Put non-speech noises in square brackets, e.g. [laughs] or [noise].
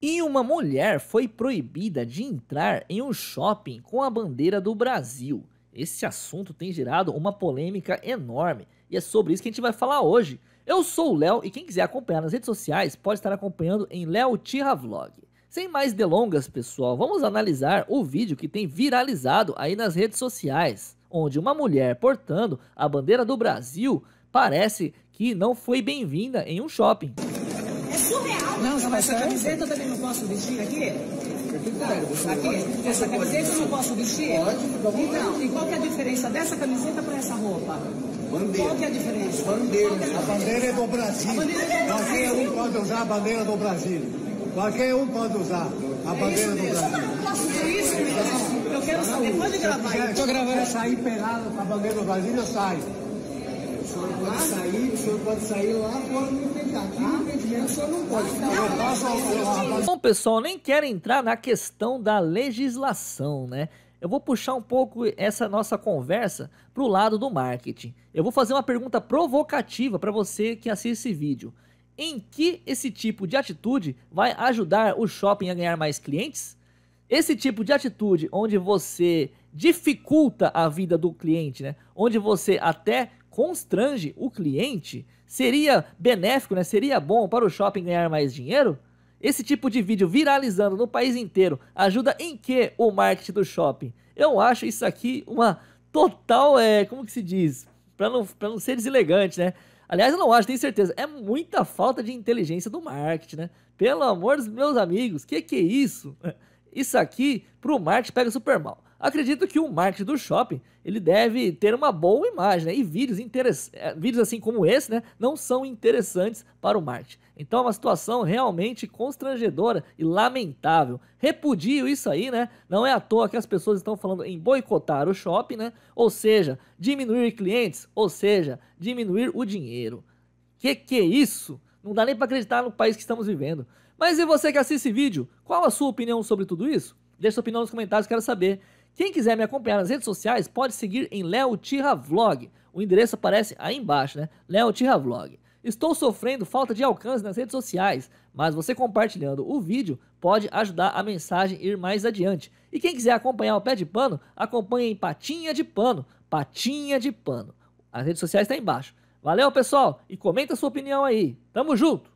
E uma mulher foi proibida de entrar em um shopping com a bandeira do Brasil. Esse assunto tem gerado uma polêmica enorme e é sobre isso que a gente vai falar hoje. Eu sou o Léo e quem quiser acompanhar nas redes sociais pode estar acompanhando em Léo Tira Vlog. Sem mais delongas, pessoal, vamos analisar o vídeo que tem viralizado aí nas redes sociais, onde uma mulher portando a bandeira do Brasil parece que não foi bem-vinda em um shopping. Não, essa camiseta eu também não posso vestir aqui? Tá, aqui, essa camiseta eu não posso vestir? Pode, Então, e qual que é a diferença dessa camiseta para essa roupa? Bandeira. Qual que é a diferença? Bandeira. É é a bandeira é do Brasil. Qualquer um pode usar a bandeira do Brasil. Qualquer um pode usar a é bandeira do Brasil. Eu quero saber, pode gravar. Estou gravando. Se eu sair pelado com a bandeira do Brasil, eu saio senhor pode sair, o senhor pode sair lá fora do enfrentamento. Aqui no entendimento o senhor não pode. Não, Bom, pessoal, nem quero entrar na questão da legislação, né? Eu vou puxar um pouco essa nossa conversa para o lado do marketing. Eu vou fazer uma pergunta provocativa para você que assiste esse vídeo. Em que esse tipo de atitude vai ajudar o shopping a ganhar mais clientes? Esse tipo de atitude, onde você dificulta a vida do cliente, né? onde você até constrange o cliente? Seria benéfico, né? Seria bom para o shopping ganhar mais dinheiro? Esse tipo de vídeo viralizando no país inteiro ajuda em que o marketing do shopping? Eu acho isso aqui uma total, é, como que se diz? Para não, não ser deselegante, né? Aliás, eu não acho, tenho certeza. É muita falta de inteligência do marketing, né? Pelo amor dos meus amigos, que que é isso? [laughs] Isso aqui, para o marketing, pega super mal acredito que o marketing do shopping ele deve ter uma boa imagem, né? E vídeos, eh, vídeos assim como esse, né? Não são interessantes para o marketing. Então é uma situação realmente constrangedora e lamentável. Repudio isso aí, né? Não é à toa que as pessoas estão falando em boicotar o shopping, né? Ou seja, diminuir clientes, ou seja, diminuir o dinheiro. Que que é isso? Não dá nem para acreditar no país que estamos vivendo. Mas e você que assiste esse vídeo? Qual a sua opinião sobre tudo isso? Deixe sua opinião nos comentários, quero saber. Quem quiser me acompanhar nas redes sociais pode seguir em Léo Tira Vlog. O endereço aparece aí embaixo, né? Léo Tira Vlog. Estou sofrendo falta de alcance nas redes sociais, mas você compartilhando o vídeo pode ajudar a mensagem a ir mais adiante. E quem quiser acompanhar o Pé de Pano, acompanhe em Patinha de Pano. Patinha de Pano. As redes sociais estão tá embaixo. Valeu, pessoal, e comenta a sua opinião aí. Tamo junto!